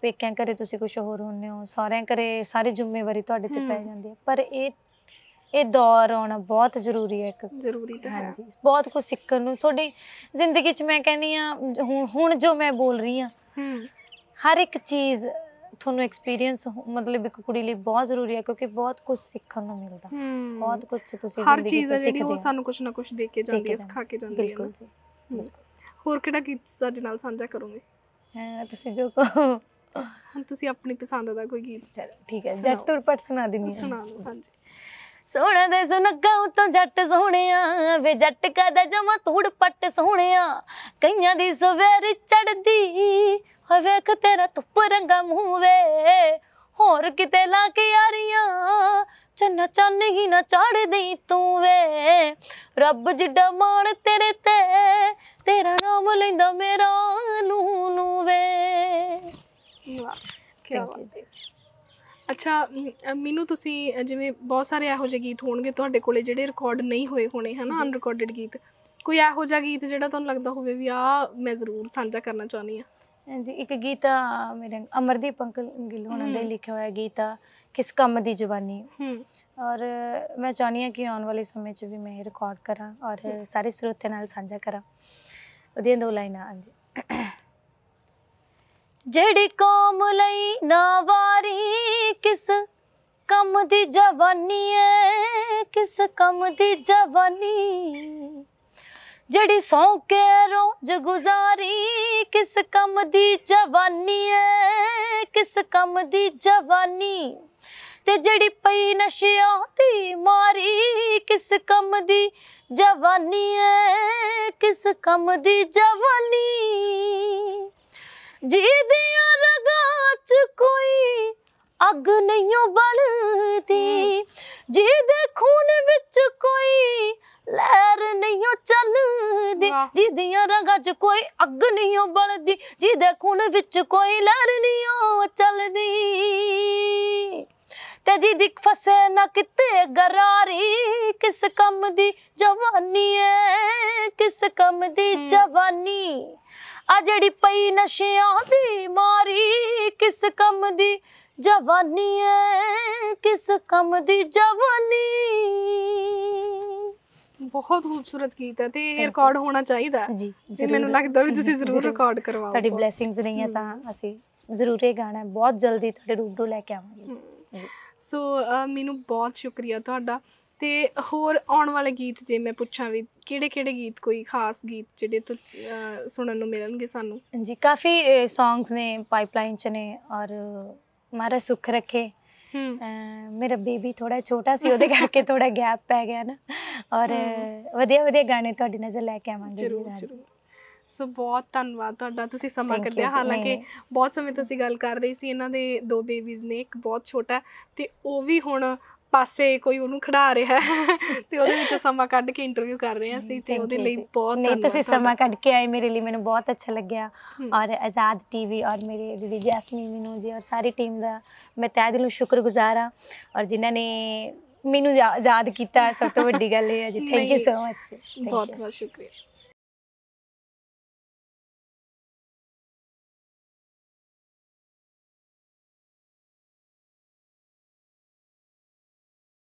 ਪੇਕਿਆਂ ਕਰੇ ਤੁਸੀਂ ਕੁਝ ਹੋਰ ਹੁੰਨੇ ਹੋ ਸਾਰਿਆਂ ਕਰੇ ਸਾਰੀ ਜ਼ਿੰਮੇਵਾਰੀ ਤੁਹਾਡੇ ਤੇ ਪੈ ਜਾਂਦੀ ਹੈ ਪਰ ਇਹ ਇਹ ਦੌਰ ਆਉਣਾ ਬਹੁਤ ਜ਼ਰੂਰੀ ਹੈ ਇੱਕ ਜ਼ਰੂਰੀ ਤਾਂ ਹੈ ਹਾਂਜੀ ਬਹੁਤ ਕੁਝ ਸਿੱਖਣ ਨੂੰ ਤੁਹਾਡੀ ਜ਼ਿੰਦਗੀ 'ਚ ਮੈਂ ਕਹਿੰਨੀ ਆ ਹੁਣ ਹੁਣ ਜੋ ਮੈਂ ਬੋਲ ਰਹੀ ਆ ਹਰ ਇੱਕ ਚੀਜ਼ ਤੁਹਾਨੂੰ ਐਕਸਪੀਰੀਅੰਸ ਮਤਲਬ ਇੱਕ ਕੁੜੀ ਲਈ ਬਹੁਤ ਜ਼ਰੂਰੀ ਹੈ ਕਿਉਂਕਿ ਬਹੁਤ ਕੁਝ ਸਿੱਖਣ ਨੂੰ ਮਿਲਦਾ ਬਹੁਤ ਕੁਝ ਤੁਸੀਂ ਹਰ ਚੀਜ਼ ਸਿੱਖਦੇ ਹੋ ਸਾਨੂੰ ਕੁਝ ਨਾ ਕੁਝ ਦੇ ਕੇ ਜਾਂਦੀ ਹੈ ਸਿਖਾ ਕੇ ਜਾਂਦੀ ਹੈ ਬਿਲਕੁਲ ਜੀ ਹੋਰ ਕਿਹੜਾ ਗੀਤ ਸਾਡੇ ਨਾਲ ਸਾਂਝਾ ਕਰੋਗੇ ਹਾਂ ਤੁਸੀਂ ਜੋ ਕਹੋ ਹਾਂ ਤੁਸੀਂ ਆਪਣੀ ਪਸੰਦ ਦਾ ਕੋਈ ਗੀਤ ਚਲ ਠੀਕ ਹੈ ਜੱਟ ਤੁਰ ਪਟ ਸੁਣਾ ਦਿੰਦੀ ਹਾਂ ਸੁਣਾ ਲਓ ਹਾਂਜੀ ਸੋਹਣਾ ਦੇ ਸੁਨੱਗਾ ਤੋਂ ਜੱਟ ਸੋਹਣਿਆ ਵੇ ਜੱਟ ਕਾ ਦਾ ਜਮਾ ਤੂੜ ਪੱਟ ਸੋਹਣਿਆ ਕਈਆਂ ਦੀ ਸਵੇਰ ਚੜਦੀ ਹੋ ਵੇਖ ਤੇਰਾ ਧੁੱਪ ਰੰਗਾ ਮੂੰਹ ਵੇ ਹੋਰ ਕਿਤੇ ਲਾ ਕੇ ਯਾਰੀਆਂ ਚੰਨਾ ਚੰਨ ਹੀ ਨਾ ਦੇ ਤੂੰ ਵੇ ਰੱਬ ਜਿੱਡਾ ਮਾਣ ਤੇਰੇ ਤੇ ਤੇਰਾ ਨਾਮ ਲੈਂਦਾ ਮੇਰਾ ਨੂੰ ਨੂੰ ਵੇ ਵਾਹ ਕੀ ਅੱਛਾ ਮੈਨੂੰ ਤੁਸੀਂ ਜਿਵੇਂ ਬਹੁਤ ਸਾਰੇ ਇਹੋ ਜਿਹੇ ਗੀਤ ਹੋਣਗੇ ਤੁਹਾਡੇ ਕੋਲੇ ਜਿਹੜੇ ਰਿਕਾਰਡ ਨਹੀਂ ਹੋਏ ਹੋਣੇ ਹਨਾ ਅਨਰਿਕਾਰਡਡ ਗੀਤ ਕੋਈ ਇਹੋ ਜਿਹਾ ਗੀਤ ਜਿਹੜਾ ਤੁਹਾਨੂੰ ਲੱਗਦਾ ਹੋਵੇ ਵੀ ਆ ਮੈਂ ਜ਼ਰੂਰ ਸਾਂਝਾ ਕਰਨਾ ਚਾਹੁੰਦੀ ਆ ਹਾਂਜੀ ਇੱਕ ਗੀਤ ਮੇਰੇ ਅਮਰਦੀਪ ਅੰਕਲ ਗਿੱਲ ਉਹਨਾਂ ਦੇ ਲਿਖਿਆ ਹੋਇਆ ਗੀਤ ਕਿਸ ਕੰਮ ਦੀ ਜਵਾਨੀ ਹੂੰ ਔਰ ਮੈਂ ਚਾਹਨੀ ਆ ਕਿ ਆਉਣ ਵਾਲੇ ਸਮੇਂ 'ਚ ਵੀ ਮੈਂ ਇਹ ਰਿਕਾਰਡ ਕਰਾਂ ਔਰ ਸਾਰੇ ਸਰੋਤਿਆਂ ਨਾਲ ਸਾਂਝਾ ਕਰਾਂ ਉਹਦੀਆਂ ਦੋ ਲਾਈਨਾਂ ਆਂਦੀ ਜਿਹੜੀ ਕੌਮ ਲਈ ਨਾ ਵਾਰੀ ਕਿਸ ਕੰਮ ਦੀ ਜਵਾਨੀ ਐ ਕਿਸ ਕੰਮ ਦੀ ਜਵਾਨੀ ਜਿਹੜੀ ਸੌ ਕੇ ਰੋਜ ਗੁਜ਼ਾਰੀ ਕਿਸ ਕੰਮ ਦੀ ਜਵਾਨੀ ਏ ਕਿਸ ਕੰਮ ਦੀ ਜਵਾਨੀ ਤੇ ਜਿਹੜੀ ਪਈ ਨਸ਼ਿਆਂ ਦੀ ਮਾਰੀ ਕਿਸ ਕੰਮ ਦੀ ਜਵਾਨੀ ਏ ਕਿਸ ਕੰਮ ਦੀ ਜਵਾਨੀ ਜੀ ਦੀਆਂ ਰਗਾਂ ਚ ਕੋਈ ਅੱਗ ਨਹੀਂ ਬਲਦੀ ਜਿਹਦੇ ਖੂਨ ਵਿੱਚ ਕੋਈ ਲਹਿਰ ਨਹੀਂ ਚੱਲਦੀ ਜਿਹਦੀਆਂ ਰਗਾਂ 'ਚ ਕੋਈ ਅੱਗ ਨਹੀਂ ਬਲਦੀ ਜਿਹਦੇ ਖੂਨ ਵਿੱਚ ਕੋਈ ਲਹਿਰ ਨਹੀਂ ਚੱਲਦੀ ਤੇ ਜੀ ਦਿਖ ਫਸੇ ਨਾ ਕਿਤੇ ਗਰਾਰੀ ਕਿਸ ਕੰਮ ਦੀ ਜਵਾਨੀ ਐ ਕਿਸ ਕੰਮ ਦੀ ਜਵਾਨੀ ਆ ਜਿਹੜੀ ਪਈ ਨਸ਼ਿਆਂ ਦੀ ਮਾਰੀ ਕਿਸ ਕੰਮ ਦੀ ਜਵਾਨੀ ਐ ਕਿਸ ਕੰਮ ਦੀ ਜਵਾਨੀ ਬਹੁਤ ਖੂਬਸੂਰਤ ਗੀਤ ਹੈ ਤੇ ਇਹ ਰਿਕਾਰਡ ਹੋਣਾ ਚਾਹੀਦਾ ਜੀ ਮੈਨੂੰ ਲੱਗਦਾ ਵੀ ਤੁਸੀਂ ਜ਼ਰੂਰ ਰਿਕਾਰਡ ਕਰਵਾਓ ਤੁਹਾਡੀ ਬਲੇਸਿੰਗਸ ਨਹੀਂ ਹੈ ਤਾਂ ਅਸੀਂ ਜ਼ਰੂਰ ਇਹ ਗਾਣਾ ਬਹੁਤ ਜਲਦੀ ਤੁਹਾਡੇ ਰੂਬਰੂ ਲੈ ਕੇ ਆਵਾਂਗੇ ਸੋ ਮੈਨੂੰ ਬਹੁਤ ਸ਼ੁਕਰੀਆ ਤੁਹਾਡਾ ਤੇ ਹੋਰ ਆਉਣ ਵਾਲੇ ਗੀਤ ਜੇ ਮੈਂ ਪੁੱਛਾਂ ਵੀ ਕਿਹੜੇ ਕਿਹੜੇ ਗੀਤ ਕੋਈ ਖਾਸ ਗੀਤ ਜਿਹੜੇ ਤੁਸੀਂ ਸੁਣਨ ਨੂੰ ਮਿਲਣਗੇ ਸਾਨੂੰ ਜੀ ਕਾਫੀ ਸੌਂਗਸ ਨੇ ਪਾਈਪਲਾਈਨ ਚ ਨੇ ਔਰ ਮਾਰਾ ਸੁੱਖ ਰੱਖੇ ਮੇਰਾ ਬੇਬੀ ਥੋੜਾ ਛੋਟਾ ਸੀ ਉਹਦੇ ਕਰਕੇ ਥੋੜਾ ਗੈਪ ਪੈ ਗਿਆ ਨਾ ਔਰ ਵਧੀਆ ਵਧੀਆ ਗਾਣੇ ਤੁਹਾਡੀ ਨਜ਼ਰ ਲੈ ਕੇ ਆਵਾਂਗੇ ਜੀ ਸੋ ਬਹੁਤ ਧੰਨਵਾਦ ਤੁਹਾਡਾ ਤੁਸੀਂ ਸਮਾਂ ਕੱਢਿਆ ਹਾਲਾਂਕਿ ਬਹੁਤ ਸਮੇਂ ਤੋਂ ਅਸੀਂ ਗੱਲ ਕਰ ਰਹੀ ਸੀ ਇਹਨਾਂ ਦੇ ਦੋ ਬੇਬੀਜ਼ ਨੇ ਇੱਕ ਬਹੁਤ ਛੋਟਾ ਤੇ ਉਹ ਵੀ ਹੁਣ ਪਾਸੇ ਕੋਈ ਉਹਨੂੰ ਖੜਾ ਰਿਹਾ (laughs) ਤੇ ਉਹਦੇ ਵਿੱਚ ਸਮਾਂ ਕੱਢ ਕੇ ਇੰਟਰਵਿਊ ਕਰ ਰਹੇ ਹਾਂ ਅਸੀਂ ਤੇ ਉਹਦੇ ਲਈ ਬਹੁਤ ਨਹੀਂ ਤੁਸੀਂ ਸਮਾਂ ਕੱਢ ਕੇ ਆਏ ਮੇਰੇ ਲਈ ਮੈਨੂੰ ਬਹੁਤ ਅੱਛਾ ਲੱਗਿਆ ਔਰ ਆਜ਼ਾਦ ਟੀਵੀ ਔਰ ਮੇਰੇ ਦੀਦੀ ਜੈਸਮੀਨ ਮਿਨੂ ਜੀ ਔਰ ਸਾਰੀ ਟੀਮ ਦਾ ਮੈਂ ਤਹਿ ਦਿਲੋਂ ਸ਼ੁਕਰਗੁਜ਼ਾਰ ਹਾਂ ਔਰ ਜਿਨ੍ਹਾਂ ਨੇ ਮੈਨੂੰ ਯਾਦ ਕੀਤਾ ਸਭ ਤੋਂ ਵੱਡੀ ਗੱਲ ਇਹ ਹੈ ਜੀ ਥੈਂਕ ਯੂ ਸੋ ਮਚ ਬਹੁਤ ਬਹੁਤ ਸ਼ੁਕਰੀਆ